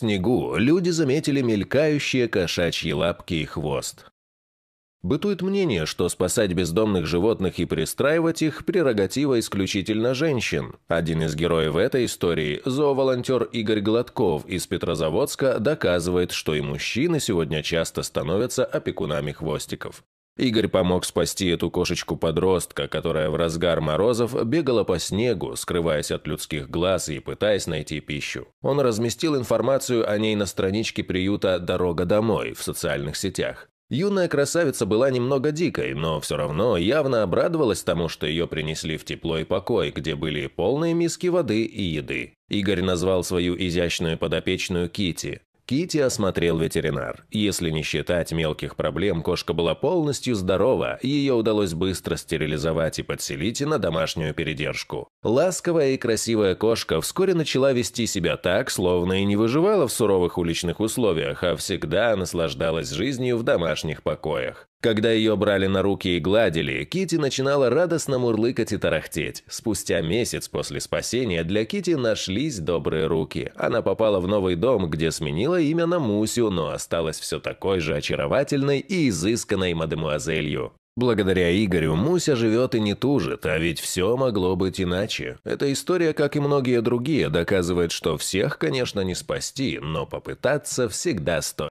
снегу люди заметили мелькающие кошачьи лапки и хвост. Бытует мнение, что спасать бездомных животных и пристраивать их – прерогатива исключительно женщин. Один из героев этой истории, зооволонтер Игорь Гладков из Петрозаводска, доказывает, что и мужчины сегодня часто становятся опекунами хвостиков. Игорь помог спасти эту кошечку-подростка, которая в разгар морозов бегала по снегу, скрываясь от людских глаз и пытаясь найти пищу. Он разместил информацию о ней на страничке приюта «Дорога домой» в социальных сетях. Юная красавица была немного дикой, но все равно явно обрадовалась тому, что ее принесли в тепло и покой, где были полные миски воды и еды. Игорь назвал свою изящную подопечную Кити. Кити осмотрел ветеринар. Если не считать мелких проблем, кошка была полностью здорова, ее удалось быстро стерилизовать и подселить на домашнюю передержку. Ласковая и красивая кошка вскоре начала вести себя так, словно и не выживала в суровых уличных условиях, а всегда наслаждалась жизнью в домашних покоях. Когда ее брали на руки и гладили, Кити начинала радостно мурлыкать и тарахтеть. Спустя месяц после спасения для Кити нашлись добрые руки. Она попала в новый дом, где сменила имя на Мусю, но осталась все такой же очаровательной и изысканной мадемуазелью. Благодаря Игорю Муся живет и не тужит, а ведь все могло быть иначе. Эта история, как и многие другие, доказывает, что всех, конечно, не спасти, но попытаться всегда стоит.